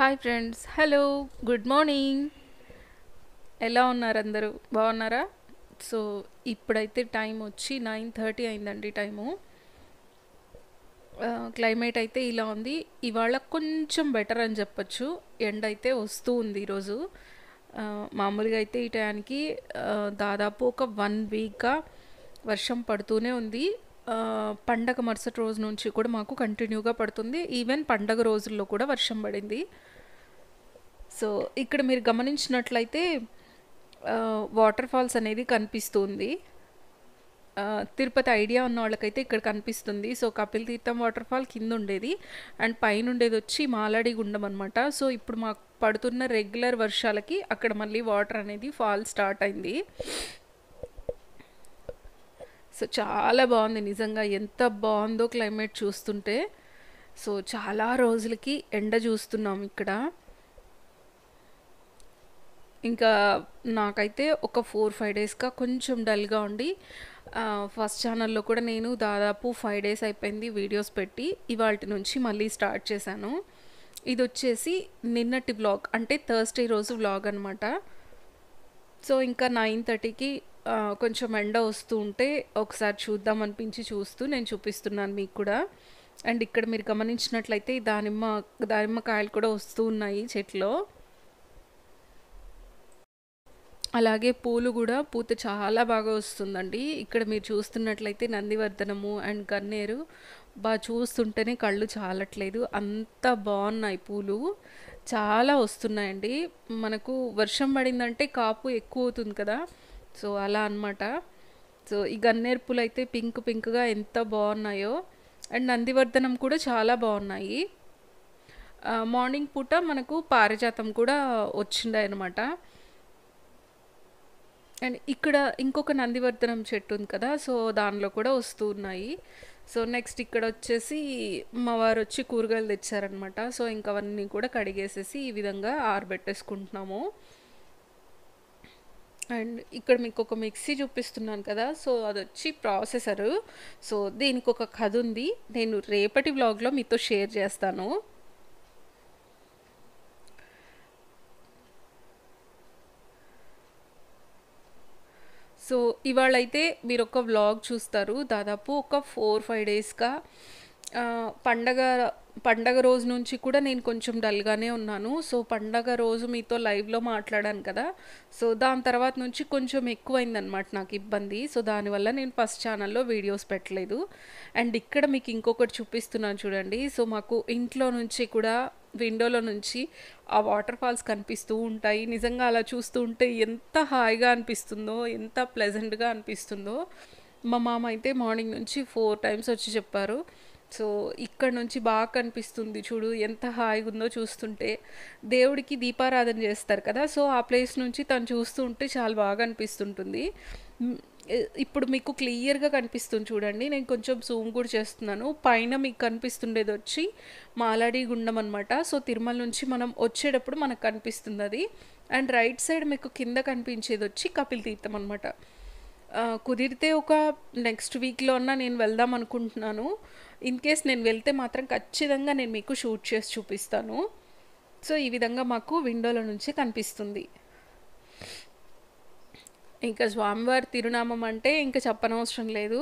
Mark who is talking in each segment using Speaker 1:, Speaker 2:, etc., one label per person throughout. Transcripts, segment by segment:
Speaker 1: hi friends hello good morning ఎలా ఉన్నారు అందరూ బాగున్నారా సో ఇప్పుడైతే టైం వచ్చి నైన్ థర్టీ అయిందండి టైము క్లైమేట్ అయితే ఇలా ఉంది ఇవాళ కొంచెం బెటర్ అని చెప్పచ్చు ఎండ్ అయితే వస్తూ ఉంది ఈరోజు మామూలుగా అయితే ఈ టయానికి దాదాపు ఒక వన్ వీక్గా వర్షం పడుతూనే ఉంది పండగ మరుసటి రోజు నుంచి కూడా మాకు కంటిన్యూగా పడుతుంది ఈవెన్ పండగ రోజుల్లో కూడా వర్షం పడింది సో ఇక్కడ మీరు గమనించినట్లయితే వాటర్ ఫాల్స్ అనేది కనిపిస్తుంది తిరుపతి ఐడియా ఉన్న వాళ్ళకైతే ఇక్కడ కనిపిస్తుంది సో కపిల్ తీర్థం వాటర్ ఫాల్ కింద ఉండేది అండ్ పైన ఉండేది వచ్చి మాలాడి గుండం అనమాట సో ఇప్పుడు మాకు పడుతున్న రెగ్యులర్ వర్షాలకి అక్కడ మళ్ళీ వాటర్ అనేది ఫాల్ స్టార్ట్ అయింది సో చాలా బాగుంది నిజంగా ఎంత బాగుందో క్లైమేట్ చూస్తుంటే సో చాలా రోజులకి ఎండ చూస్తున్నాం ఇక్కడ ఇంకా నాకైతే ఒక ఫోర్ ఫైవ్ డేస్గా కొంచెం డల్గా ఉండి ఫస్ట్ ఛానల్లో కూడా నేను దాదాపు ఫైవ్ డేస్ అయిపోయింది వీడియోస్ పెట్టి ఇవాళ నుంచి మళ్ళీ స్టార్ట్ చేశాను ఇది వచ్చేసి నిన్నటి బ్లాగ్ అంటే థర్స్డే రోజు బ్లాగ్ అనమాట సో ఇంకా నైన్ థర్టీకి కొంచెం ఎండ వస్తూ ఉంటే ఒకసారి చూద్దాం అనిపించి చూస్తూ నేను చూపిస్తున్నాను మీకు కూడా అండ్ ఇక్కడ మీరు గమనించినట్లయితే ఈ దానిమ్మ కాయలు కూడా వస్తూ ఉన్నాయి చెట్లో అలాగే పూలు కూడా పూత చాలా బాగా వస్తుందండి ఇక్కడ మీరు చూస్తున్నట్లయితే నందివర్ధనము అండ్ గన్నేరు బాగా చూస్తుంటేనే కళ్ళు చాలట్లేదు అంత బాగున్నాయి పూలు చాలా వస్తున్నాయండి మనకు వర్షం పడిందంటే కాపు ఎక్కువ అవుతుంది కదా సో అలా అనమాట సో ఈ గన్నేరు పూలు అయితే పింక్ పింక్గా ఎంత బాగున్నాయో అండ్ నందివర్ధనం కూడా చాలా బాగున్నాయి మార్నింగ్ పూట మనకు పారిజాతం కూడా వచ్చిండే అనమాట అండ్ ఇక్కడ ఇంకొక నందివర్ధనం చెట్టు ఉంది కదా సో దానిలో కూడా వస్తూ ఉన్నాయి సో నెక్స్ట్ ఇక్కడ వచ్చేసి మా వారు వచ్చి కూరగాయలు తెచ్చారనమాట సో ఇంకవన్నీ కూడా కడిగేసేసి ఈ విధంగా ఆరబెట్టేసుకుంటున్నాము అండ్ ఇక్కడ మీకు ఒక మిక్సీ చూపిస్తున్నాను కదా సో అది వచ్చి ప్రాసెసరు సో దీనికి ఒక కథ ఉంది నేను రేపటి వ్లాగ్లో మీతో షేర్ చేస్తాను సో ఇవాళైతే మీరు ఒక వ్లాగ్ చూస్తారు దాదాపు ఒక ఫోర్ ఫైవ్ డేస్గా పండగ పండగ రోజు నుంచి కూడా నేను కొంచెం డల్గానే ఉన్నాను సో పండగ రోజు మీతో లైవ్లో మాట్లాడాను కదా సో దాని తర్వాత నుంచి కొంచెం ఎక్కువైందనమాట నాకు ఇబ్బంది సో దానివల్ల నేను ఫస్ట్ ఛానల్లో వీడియోస్ పెట్టలేదు అండ్ ఇక్కడ మీకు ఇంకొకటి చూపిస్తున్నాను చూడండి సో మాకు ఇంట్లో నుంచి కూడా విండోలో నుంచి ఆ వాటర్ ఫాల్స్ కనిపిస్తూ ఉంటాయి నిజంగా అలా చూస్తూ ఉంటే ఎంత హాయిగా అనిపిస్తుందో ఎంత ప్లెజెంట్గా అనిపిస్తుందో మా మామ అయితే మార్నింగ్ నుంచి ఫోర్ టైమ్స్ వచ్చి చెప్పారు సో ఇక్కడ నుంచి బాగా కనిపిస్తుంది చూడు ఎంత హాయిగా ఉందో చూస్తుంటే దేవుడికి దీపారాధన చేస్తారు కదా సో ఆ ప్లేస్ నుంచి తను చూస్తూ ఉంటే చాలా బాగా అనిపిస్తుంటుంది ఇప్పుడు మీకు క్లియర్గా కనిపిస్తుంది చూడండి నేను కొంచెం జూమ్ కూడా చేస్తున్నాను పైన మీకు కనిపిస్తుండేది వచ్చి మాలాడి గుండం అనమాట సో తిరుమల నుంచి మనం వచ్చేటప్పుడు మనకు కనిపిస్తుంది అది అండ్ రైట్ సైడ్ మీకు కింద కనిపించేది వచ్చి కపిల్ తీర్థం అనమాట కుదిరితే ఒక నెక్స్ట్ వీక్లో అన్నా నేను వెళ్దాం అనుకుంటున్నాను ఇన్ కేస్ నేను వెళ్తే మాత్రం ఖచ్చితంగా నేను మీకు షూట్ చేసి చూపిస్తాను సో ఈ విధంగా మాకు విండోలో నుంచి కనిపిస్తుంది ఇంకా స్వామివారి తిరునామం అంటే ఇంకా చెప్పనవసరం లేదు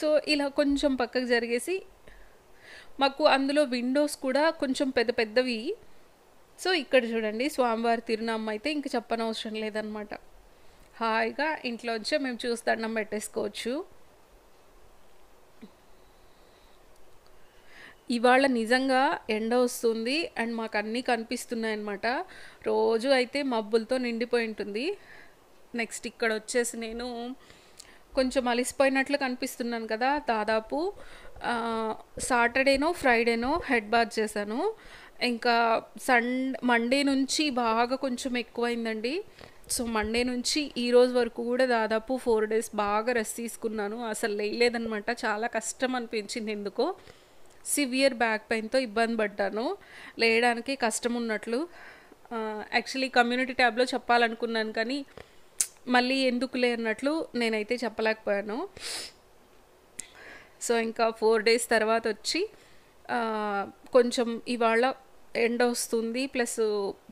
Speaker 1: సో ఇలా కొంచెం పక్కకు జరిగేసి మాకు అందులో విండోస్ కూడా కొంచెం పెద్ద పెద్దవి సో ఇక్కడ చూడండి స్వామివారి తిరునామం అయితే ఇంకా చెప్పనవసరం లేదనమాట హాయిగా ఇంట్లోంచే మేము చూసి దండం పెట్టేసుకోవచ్చు ఇవాళ నిజంగా ఎండ వస్తుంది అండ్ మాకు అన్నీ కనిపిస్తున్నాయి అన్నమాట రోజు అయితే మబ్బులతో నిండిపోయి ఉంటుంది నెక్స్ట్ ఇక్కడ వచ్చేసి నేను కొంచెం అలిసిపోయినట్లు కనిపిస్తున్నాను కదా దాదాపు సాటర్డేనో ఫ్రైడేనో హెడ్ బాత్ చేశాను ఇంకా సన్ మండే నుంచి బాగా కొంచెం ఎక్కువైందండి సో మండే నుంచి ఈ రోజు వరకు కూడా దాదాపు ఫోర్ డేస్ బాగా రెస్ట్ తీసుకున్నాను అసలు లేదనమాట చాలా కష్టం అనిపించింది ఎందుకో సివియర్ బ్యాక్ పెయిన్తో ఇబ్బంది పడ్డాను లేయడానికి కష్టం ఉన్నట్లు యాక్చువల్లీ కమ్యూనిటీ ట్యాబ్లో చెప్పాలనుకున్నాను కానీ మళ్ళీ ఎందుకు అన్నట్లు నేనైతే చెప్పలేకపోయాను సో ఇంకా ఫోర్ డేస్ తర్వాత వచ్చి కొంచెం ఇవాళ ఎండ వస్తుంది ప్లస్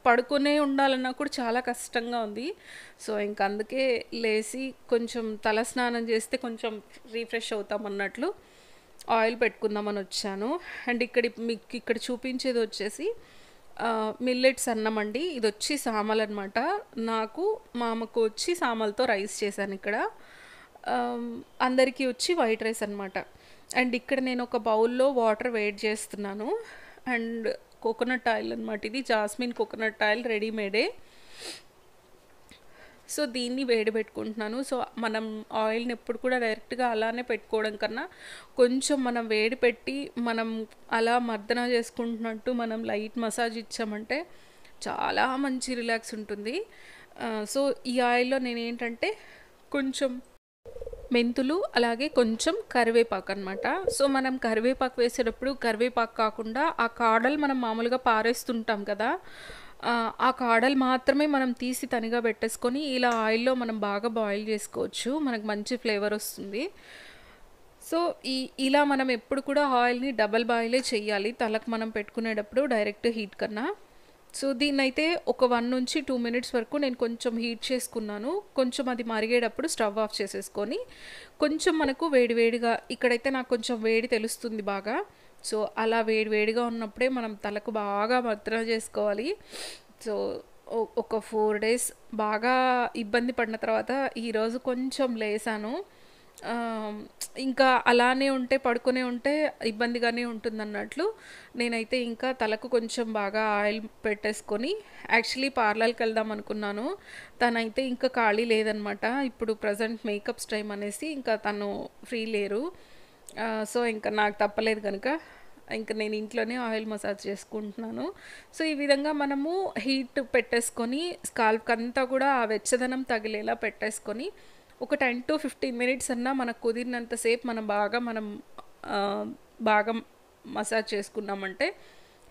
Speaker 1: పడుకునే ఉండాలన్నా కూడా చాలా కష్టంగా ఉంది సో ఇంక అందుకే లేచి కొంచెం తలస్నానం చేస్తే కొంచెం రీఫ్రెష్ అవుతామన్నట్లు ఆయిల్ పెట్టుకుందామని వచ్చాను అండ్ ఇక్కడ మీకు ఇక్కడ చూపించేది వచ్చేసి మిల్లెట్స్ అన్నం అండి ఇది వచ్చి సామలు అనమాట నాకు మా అమ్మకు వచ్చి సామలతో రైస్ చేశాను ఇక్కడ అందరికీ వచ్చి వైట్ రైస్ అనమాట అండ్ ఇక్కడ నేను ఒక బౌల్లో వాటర్ వెయిట్ చేస్తున్నాను అండ్ కోకోనట్ ఆయిల్ అనమాట ఇది జాస్మిన్ కోకోనట్ ఆయిల్ రెడీమేడే సో దీన్ని వేడి పెట్టుకుంటున్నాను సో మనం ఆయిల్ని ఎప్పుడు కూడా డైరెక్ట్గా అలానే పెట్టుకోవడం కన్నా కొంచెం మనం వేడి పెట్టి మనం అలా మర్దన చేసుకుంటున్నట్టు మనం లైట్ మసాజ్ ఇచ్చామంటే చాలా మంచి రిలాక్స్ ఉంటుంది సో ఈ ఆయిల్లో నేను ఏంటంటే కొంచెం మెంతులు అలాగే కొంచెం కరివేపాకు అనమాట సో మనం కరివేపాకు వేసేటప్పుడు కరివేపాకు కాకుండా ఆ కాడలు మనం మామూలుగా పారేస్తుంటాం కదా ఆ కాడలు మాత్రమే మనం తీసి తనిగా పెట్టేసుకొని ఇలా ఆయిల్లో మనం బాగా బాయిల్ చేసుకోవచ్చు మనకు మంచి ఫ్లేవర్ వస్తుంది సో ఈ ఇలా మనం ఎప్పుడు కూడా ఆయిల్ని డబల్ బాయిలే చేయాలి తలకు మనం పెట్టుకునేటప్పుడు డైరెక్ట్ హీట్ కన్నా సో దీన్ని అయితే ఒక వన్ నుంచి టూ మినిట్స్ వరకు నేను కొంచెం హీట్ చేసుకున్నాను కొంచెం అది మరిగేటప్పుడు స్టవ్ ఆఫ్ చేసేసుకొని కొంచెం మనకు వేడివేడిగా ఇక్కడైతే నాకు కొంచెం వేడి తెలుస్తుంది బాగా సో అలా వేడివేడిగా ఉన్నప్పుడే మనం తలకు బాగా భద్రం చేసుకోవాలి సో ఒక ఫోర్ డేస్ బాగా ఇబ్బంది పడిన తర్వాత ఈరోజు కొంచెం లేసాను ఇంకా అలానే ఉంటే పడుకునే ఉంటే ఇబ్బందిగానే ఉంటుంది అన్నట్లు నేనైతే ఇంకా తలకు కొంచెం బాగా ఆయిల్ పెట్టేసుకొని యాక్చువల్లీ పార్లర్కి వెళ్దాం అనుకున్నాను తనైతే ఇంకా ఖాళీ లేదనమాట ఇప్పుడు ప్రజెంట్ మేకప్స్ టైం అనేసి ఇంకా తను ఫ్రీ లేరు సో ఇంకా నాకు తప్పలేదు కనుక ఇంకా నేను ఇంట్లోనే ఆయిల్ మసాజ్ చేసుకుంటున్నాను సో ఈ విధంగా మనము హీట్ పెట్టేసుకొని స్కాల్ప్కి అంతా కూడా ఆ వెచ్చదనం తగిలేలా పెట్టేసుకొని ఒక టెన్ టు ఫిఫ్టీన్ మినిట్స్ అన్నా మనకు కుదిరినంతసేపు మనం బాగా మనం బాగా మసాజ్ చేసుకున్నామంటే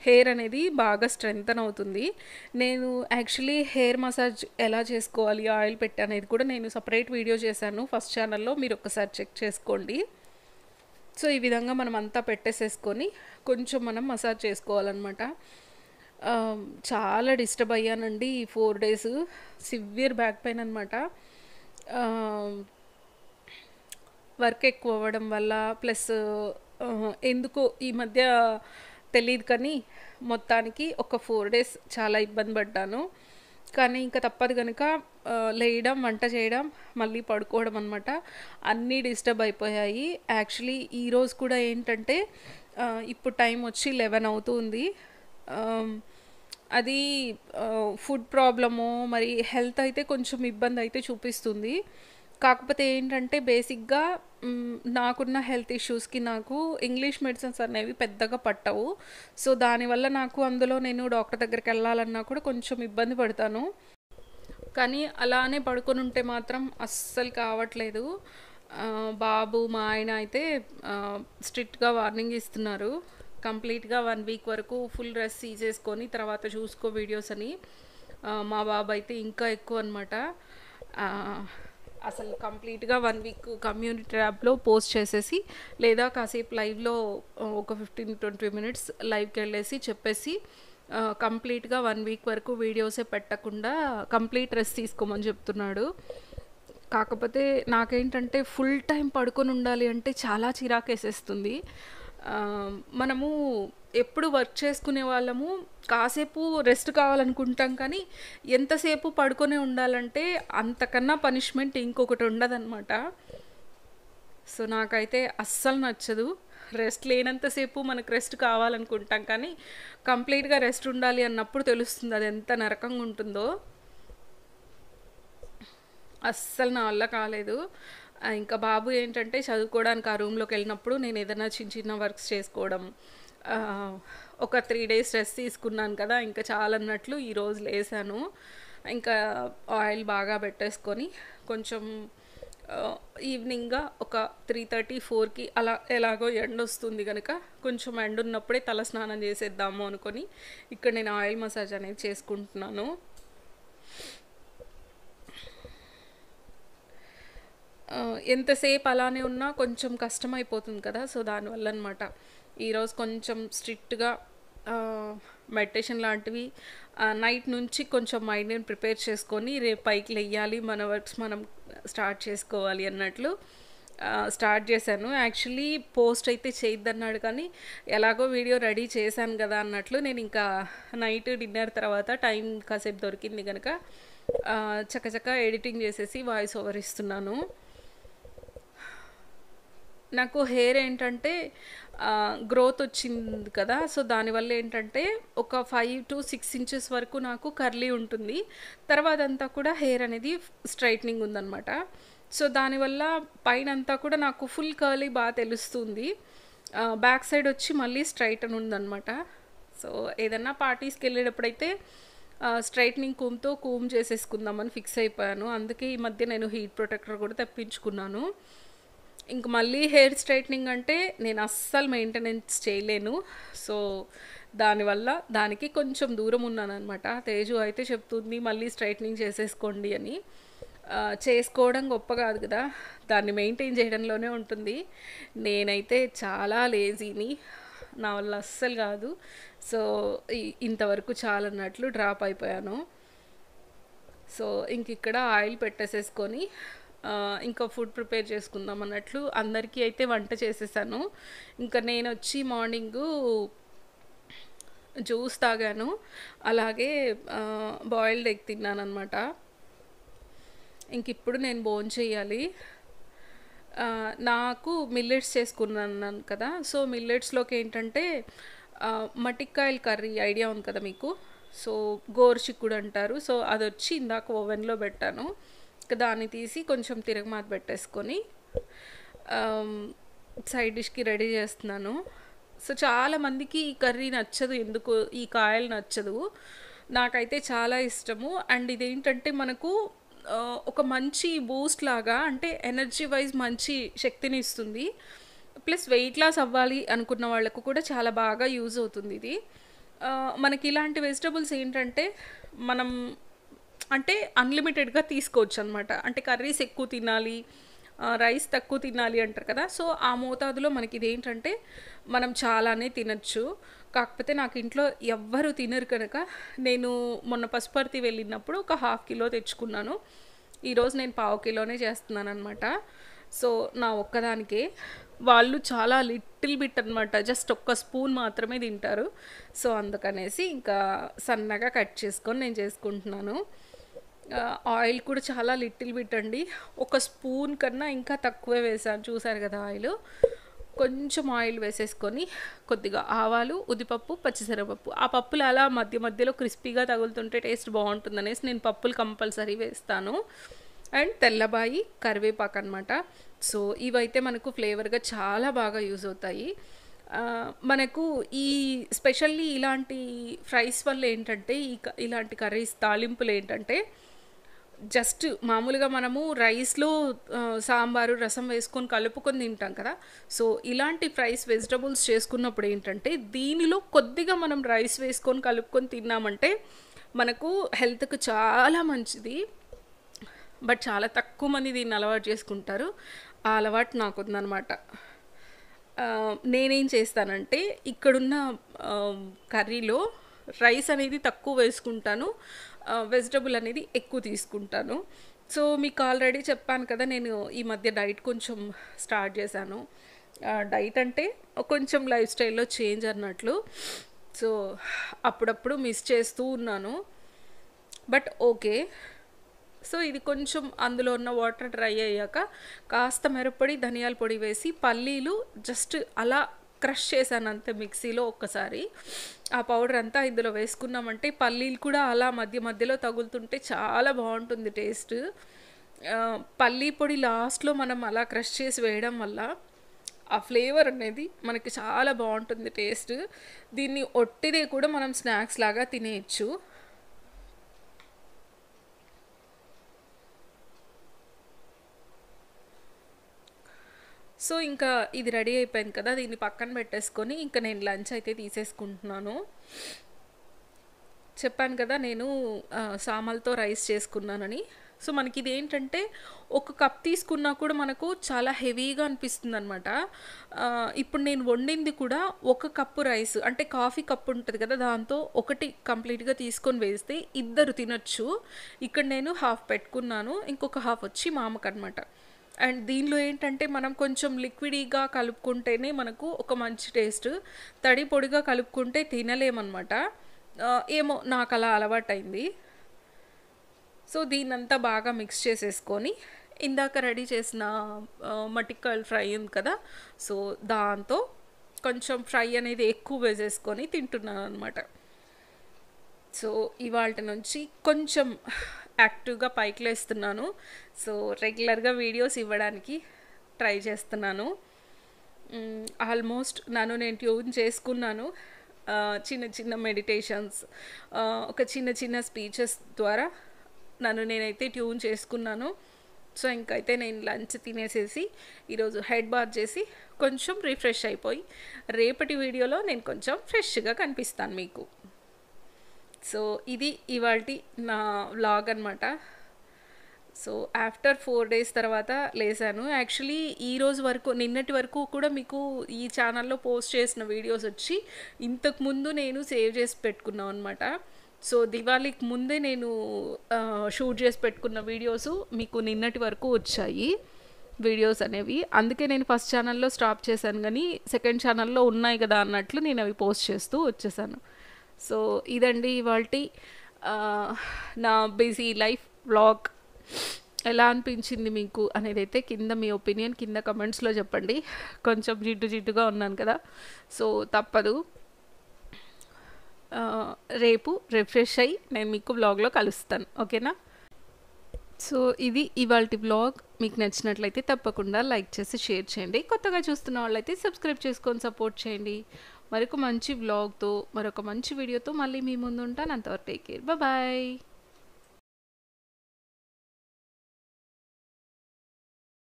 Speaker 1: హెయిర్ అనేది బాగా స్ట్రెంగ్తన్ అవుతుంది నేను యాక్చువల్లీ హెయిర్ మసాజ్ ఎలా చేసుకోవాలి ఆయిల్ పెట్టి అనేది కూడా నేను సపరేట్ వీడియో చేశాను ఫస్ట్ ఛానల్లో మీరు ఒకసారి చెక్ చేసుకోండి సో ఈ విధంగా మనం అంతా పెట్టేసేసుకొని కొంచెం మనం మసాజ్ చేసుకోవాలన్నమాట చాలా డిస్టర్బ్ అయ్యానండి ఈ four days severe back pain అనమాట వర్క్ ఎక్కువ అవ్వడం వల్ల ప్లస్ ఎందుకో ఈ మధ్య తెలియదు కానీ మొత్తానికి ఒక ఫోర్ డేస్ చాలా ఇబ్బంది పడ్డాను కానీ ఇంకా తప్పదు కనుక లేయడం వంట చేయడం మళ్ళీ పడుకోవడం అనమాట అన్నీ డిస్టర్బ్ అయిపోయాయి యాక్చువల్లీ ఈరోజు కూడా ఏంటంటే ఇప్పుడు టైం వచ్చి లెవెన్ అవుతుంది అది ఫుడ్ ప్రాబ్లము మరి హెల్త్ అయితే కొంచెం ఇబ్బంది అయితే చూపిస్తుంది కాకపోతే ఏంటంటే బేసిక్గా నాకున్న హెల్త్ ఇష్యూస్కి నాకు ఇంగ్లీష్ మెడిసిన్స్ అనేవి పెద్దగా పట్టవు సో దానివల్ల నాకు అందులో నేను డాక్టర్ దగ్గరికి వెళ్ళాలన్నా కూడా కొంచెం ఇబ్బంది పడతాను కానీ అలానే పడుకొని ఉంటే మాత్రం అస్సలు కావట్లేదు బాబు మా ఆయన అయితే స్ట్రిక్ట్గా వార్నింగ్ ఇస్తున్నారు కంప్లీట్గా వన్ వీక్ వరకు ఫుల్ రెస్ట్ తీసేసుకొని తర్వాత చూసుకో వీడియోస్ అని మా బాబు అయితే ఇంకా ఎక్కువ అనమాట అసలు కంప్లీట్గా వన్ వీక్ కమ్యూనిటీ యాప్లో పోస్ట్ చేసేసి లేదా కాసేపు లైవ్లో ఒక ఫిఫ్టీన్ ట్వంటీ మినిట్స్ లైవ్కి వెళ్ళేసి చెప్పేసి కంప్లీట్గా వన్ వీక్ వరకు వీడియోసే పెట్టకుండా కంప్లీట్ రెస్ట్ తీసుకోమని చెప్తున్నాడు కాకపోతే నాకేంటంటే ఫుల్ టైం పడుకొని ఉండాలి అంటే చాలా చిరాకేసేస్తుంది మనము ఎప్పుడు వర్క్ చేసుకునే వాళ్ళము కాసేపు రెస్ట్ కావాలనుకుంటాం కానీ ఎంతసేపు పడుకొనే ఉండాలంటే అంతకన్నా పనిష్మెంట్ ఇంకొకటి ఉండదన్నమాట సో నాకైతే అస్సలు నచ్చదు రెస్ట్ లేనంతసేపు మనకు రెస్ట్ కావాలనుకుంటాం కానీ కంప్లీట్గా రెస్ట్ ఉండాలి అన్నప్పుడు తెలుస్తుంది అది ఎంత నరకంగా ఉంటుందో అస్సలు నా వల్ల కాలేదు ఇంకా బాబు ఏంటంటే చదువుకోవడానికి ఆ రూమ్లోకి వెళ్ళినప్పుడు నేను ఏదైనా చిన్న చిన్న వర్క్స్ చేసుకోవడం ఒక త్రీ డేస్ రెస్ట్ తీసుకున్నాను కదా ఇంకా చాలన్నట్లు ఈరోజు లేసాను ఇంకా ఆయిల్ బాగా పెట్టేసుకొని కొంచెం ఈవినింగ్గా ఒక త్రీ థర్టీ ఫోర్కి అలా ఎలాగో ఎండ్ వస్తుంది కనుక కొంచెం ఎండ్ ఉన్నప్పుడే తల స్నానం చేసేద్దాము అనుకొని ఇక్కడ నేను ఆయిల్ మసాజ్ అనేది చేసుకుంటున్నాను ఎంతసేపు అలానే ఉన్నా కొంచెం కష్టం అయిపోతుంది కదా సో దానివల్ల అనమాట ఈరోజు కొంచెం స్ట్రిక్ట్గా మెడిటేషన్ లాంటివి నైట్ నుంచి కొంచెం మైండ్ని ప్రిపేర్ చేసుకొని రేపు పైకి లెయ్యాలి మన వర్క్స్ మనం స్టార్ట్ చేసుకోవాలి అన్నట్లు స్టార్ట్ చేశాను యాక్చువల్లీ పోస్ట్ అయితే చేయొద్దన్నాడు కానీ ఎలాగో వీడియో రెడీ చేశాను కదా అన్నట్లు నేను ఇంకా నైట్ డిన్నర్ తర్వాత టైం కాసేపు దొరికింది కనుక చక్కచక్క ఎడిటింగ్ చేసేసి వాయిస్ ఓవర్ ఇస్తున్నాను నాకు హెయిర్ ఏంటంటే గ్రోత్ వచ్చింది కదా సో దానివల్ల ఏంటంటే ఒక ఫైవ్ టు సిక్స్ ఇంచెస్ వరకు నాకు కర్లీ ఉంటుంది తర్వాత అంతా కూడా హెయిర్ అనేది స్ట్రైట్నింగ్ ఉందన్నమాట సో దానివల్ల పైన అంతా కూడా నాకు ఫుల్ కర్లీ బాగా తెలుస్తుంది బ్యాక్ సైడ్ వచ్చి మళ్ళీ స్ట్రైట్ అని ఉందన్నమాట సో ఏదన్నా పార్టీస్కి వెళ్ళేటప్పుడైతే స్ట్రైట్నింగ్ కూమ్తో కూమ్ చేసేసుకుందామని ఫిక్స్ అయిపోయాను అందుకే ఈ మధ్య నేను హీట్ ప్రొటెక్టర్ కూడా తెప్పించుకున్నాను ఇంక మళ్ళీ హెయిర్ స్ట్రైట్నింగ్ అంటే నేను అస్సలు మెయింటెనెన్స్ చేయలేను సో దానివల్ల దానికి కొంచెం దూరం ఉన్నానమాట తేజు అయితే చెప్తుంది మళ్ళీ స్ట్రైట్నింగ్ చేసేసుకోండి అని చేసుకోవడం గొప్ప కాదు కదా దాన్ని మెయింటైన్ చేయడంలోనే ఉంటుంది నేనైతే చాలా లేజీని నా వల్ల అస్సలు కాదు సో ఇంతవరకు చాలా అన్నట్లు డ్రాప్ అయిపోయాను సో ఇంక ఇక్కడ ఆయిల్ పెట్టేసేసుకొని ఇంకా ఫుడ్ ప్రిపేర్ చేసుకుందాం అన్నట్లు అందరికీ అయితే వంట చేసేసాను ఇంకా నేను వచ్చి మార్నింగు జ్యూస్ తాగాను అలాగే బాయిల్డ్ ఎగ్ తిన్నాను అనమాట ఇంక ఇప్పుడు నేను బోన్ చేయాలి నాకు మిల్లెట్స్ చేసుకున్నాను కదా సో మిల్లెట్స్లోకి ఏంటంటే మటిక్కాయల కర్రీ ఐడియా ఉంది కదా మీకు సో చిక్కుడు అంటారు సో అది వచ్చి ఇందాక ఓవెన్లో పెట్టాను దాన్ని తీసి కొంచెం తిరగమాత పెట్టేసుకొని సైడ్ డిష్కి రెడీ చేస్తున్నాను సో చాలామందికి ఈ కర్రీ నచ్చదు ఎందుకు ఈ కాయలు నచ్చదు నాకైతే చాలా ఇష్టము అండ్ ఇదేంటంటే మనకు ఒక మంచి బూస్ట్ లాగా అంటే ఎనర్జీ వైజ్ మంచి శక్తిని ఇస్తుంది ప్లస్ వెయిట్ లాస్ అవ్వాలి అనుకున్న వాళ్ళకు కూడా చాలా బాగా యూజ్ అవుతుంది ఇది మనకి ఇలాంటి వెజిటబుల్స్ ఏంటంటే మనం అంటే అన్లిమిటెడ్గా తీసుకోవచ్చు అనమాట అంటే కర్రీస్ ఎక్కువ తినాలి రైస్ తక్కువ తినాలి అంటారు కదా సో ఆ మోతాదులో మనకి ఇదేంటంటే మనం చాలానే తినచ్చు కాకపోతే నాకు ఇంట్లో ఎవ్వరు తినరు కనుక నేను మొన్న పసుపర్తి వెళ్ళినప్పుడు ఒక హాఫ్ కిలో తెచ్చుకున్నాను ఈరోజు నేను పావు కిలోనే చేస్తున్నాను అనమాట సో నా ఒక్కదానికే వాళ్ళు చాలా లిటిల్ బిట్ అనమాట జస్ట్ ఒక్క స్పూన్ మాత్రమే తింటారు సో అందుకనేసి ఇంకా సన్నగా కట్ చేసుకొని నేను చేసుకుంటున్నాను ఆయిల్ కూడా చాలా లిటిల్ బిట్ అండి ఒక స్పూన్ కన్నా ఇంకా తక్కువే వేసాను చూసారు కదా ఆయిల్ కొంచెం ఆయిల్ వేసేసుకొని కొద్దిగా ఆవాలు ఉదిపప్పు పచ్చిసరపప్పు ఆ పప్పులు అలా మధ్య మధ్యలో క్రిస్పీగా తగులుతుంటే టేస్ట్ బాగుంటుంది అనేసి నేను పప్పులు కంపల్సరీ వేస్తాను అండ్ తెల్లబాయి కరివేపాకు అనమాట సో ఇవైతే మనకు ఫ్లేవర్గా చాలా బాగా యూజ్ అవుతాయి మనకు ఈ స్పెషల్లీ ఇలాంటి ఫ్రైస్ వల్ల ఏంటంటే ఇలాంటి కర్రీస్ తాలింపులు ఏంటంటే జస్ట్ మామూలుగా మనము రైస్లో సాంబారు రసం వేసుకొని కలుపుకొని తింటాం కదా సో ఇలాంటి ఫ్రైస్ వెజిటబుల్స్ చేసుకున్నప్పుడు ఏంటంటే దీనిలో కొద్దిగా మనం రైస్ వేసుకొని కలుపుకొని తిన్నామంటే మనకు హెల్త్కు చాలా మంచిది బట్ చాలా తక్కువ మంది దీన్ని అలవాటు చేసుకుంటారు ఆ అలవాటు నాకు ఉందన్నమాట నేనేం చేస్తానంటే ఇక్కడున్న కర్రీలో రైస్ అనేది తక్కువ వేసుకుంటాను వెజిటబుల్ అనేది ఎక్కువ తీసుకుంటాను సో మీకు ఆల్రెడీ చెప్పాను కదా నేను ఈ మధ్య డైట్ కొంచెం స్టార్ట్ చేశాను డైట్ అంటే కొంచెం లైఫ్ స్టైల్లో చేంజ్ అన్నట్లు సో అప్పుడప్పుడు మిస్ చేస్తూ ఉన్నాను బట్ ఓకే సో ఇది కొంచెం అందులో ఉన్న వాటర్ డ్రై అయ్యాక కాస్త మిరప్పొడి ధనియాల పొడి వేసి పల్లీలు జస్ట్ అలా క్రష్ చేశాను అంతే మిక్సీలో ఒక్కసారి ఆ పౌడర్ అంతా ఇందులో వేసుకున్నామంటే పల్లీలు కూడా అలా మధ్య మధ్యలో తగులుతుంటే చాలా బాగుంటుంది టేస్ట్ పల్లీ పొడి లాస్ట్లో మనం అలా క్రష్ చేసి వేయడం వల్ల ఆ ఫ్లేవర్ అనేది మనకి చాలా బాగుంటుంది టేస్ట్ దీన్ని ఒట్టిదే కూడా మనం స్నాక్స్ లాగా తినేయచ్చు సో ఇంకా ఇది రెడీ అయిపోయింది కదా దీన్ని పక్కన పెట్టేసుకొని ఇంకా నేను లంచ్ అయితే తీసేసుకుంటున్నాను చెప్పాను కదా నేను సామాలతో రైస్ చేసుకున్నానని సో మనకి ఇది ఏంటంటే ఒక కప్ తీసుకున్నా కూడా మనకు చాలా హెవీగా అనిపిస్తుంది అనమాట ఇప్పుడు నేను వండింది కూడా ఒక కప్పు రైస్ అంటే కాఫీ కప్పు ఉంటుంది కదా దాంతో ఒకటి కంప్లీట్గా తీసుకొని వేస్తే ఇద్దరు తినచ్చు ఇక్కడ నేను హాఫ్ పెట్టుకున్నాను ఇంకొక హాఫ్ వచ్చి మామకనమాట అండ్ దీనిలో ఏంటంటే మనం కొంచెం లిక్విడీగా కలుపుకుంటేనే మనకు ఒక మంచి టేస్ట్ తడి పొడిగా కలుపుకుంటే తినలేమన్నమాట ఏమో నాకు అలా అలవాటైంది సో దీన్నంతా బాగా మిక్స్ చేసేసుకొని ఇందాక రెడీ చేసిన మటికల్ ఫ్రై ఉంది కదా సో దాంతో కొంచెం ఫ్రై అనేది ఎక్కువ వేసేసుకొని తింటున్నాను అనమాట సో ఇవాళ నుంచి కొంచెం యాక్టివ్గా పైకి లేస్తున్నాను సో రెగ్యులర్గా వీడియోస్ ఇవ్వడానికి ట్రై చేస్తున్నాను ఆల్మోస్ట్ నన్ను నేను ట్యూన్ చేసుకున్నాను చిన్న చిన్న మెడిటేషన్స్ ఒక చిన్న చిన్న స్పీచెస్ ద్వారా నన్ను నేనైతే ట్యూన్ చేసుకున్నాను సో ఇంకైతే నేను లంచ్ తినేసేసి ఈరోజు హెడ్ బాత్ చేసి కొంచెం రిఫ్రెష్ అయిపోయి రేపటి వీడియోలో నేను కొంచెం ఫ్రెష్గా కనిపిస్తాను మీకు సో ఇది ఇవాళ నా వ్లాగ్ అనమాట సో ఆఫ్టర్ ఫోర్ డేస్ తర్వాత లేసాను యాక్చువల్లీ ఈరోజు వరకు నిన్నటి వరకు కూడా మీకు ఈ ఛానల్లో పోస్ట్ చేసిన వీడియోస్ వచ్చి ఇంతకుముందు నేను సేవ్ చేసి పెట్టుకున్నాను అనమాట సో దివాళీకి ముందే నేను షూట్ చేసి పెట్టుకున్న వీడియోస్ మీకు నిన్నటి వరకు వచ్చాయి వీడియోస్ అనేవి అందుకే నేను ఫస్ట్ ఛానల్లో స్టాప్ చేశాను కానీ సెకండ్ ఛానల్లో ఉన్నాయి కదా అన్నట్లు నేను అవి పోస్ట్ చేస్తూ వచ్చేసాను సో ఇదండి ఇవాళ నా బిజీ లైఫ్ బ్లాగ్ ఎలా అనిపించింది మీకు అనేది అయితే కింద మీ ఒపీనియన్ కింద కమెంట్స్లో చెప్పండి కొంచెం జిడ్డు జిడ్డుగా ఉన్నాను కదా సో తప్పదు రేపు రిఫ్రెష్ అయ్యి నేను మీకు బ్లాగ్లో కలుస్తాను ఓకేనా సో ఇది ఇవాళ బ్లాగ్ మీకు నచ్చినట్లయితే తప్పకుండా లైక్ చేసి షేర్ చేయండి కొత్తగా చూస్తున్న వాళ్ళైతే సబ్స్క్రైబ్ చేసుకొని సపోర్ట్ చేయండి మరొక మంచి బ్లాగ్తో మరొక మంచి వీడియోతో మళ్ళీ మీ ముందు ఉంటాను అంతవరకు టేక్ కేర్ బాయ్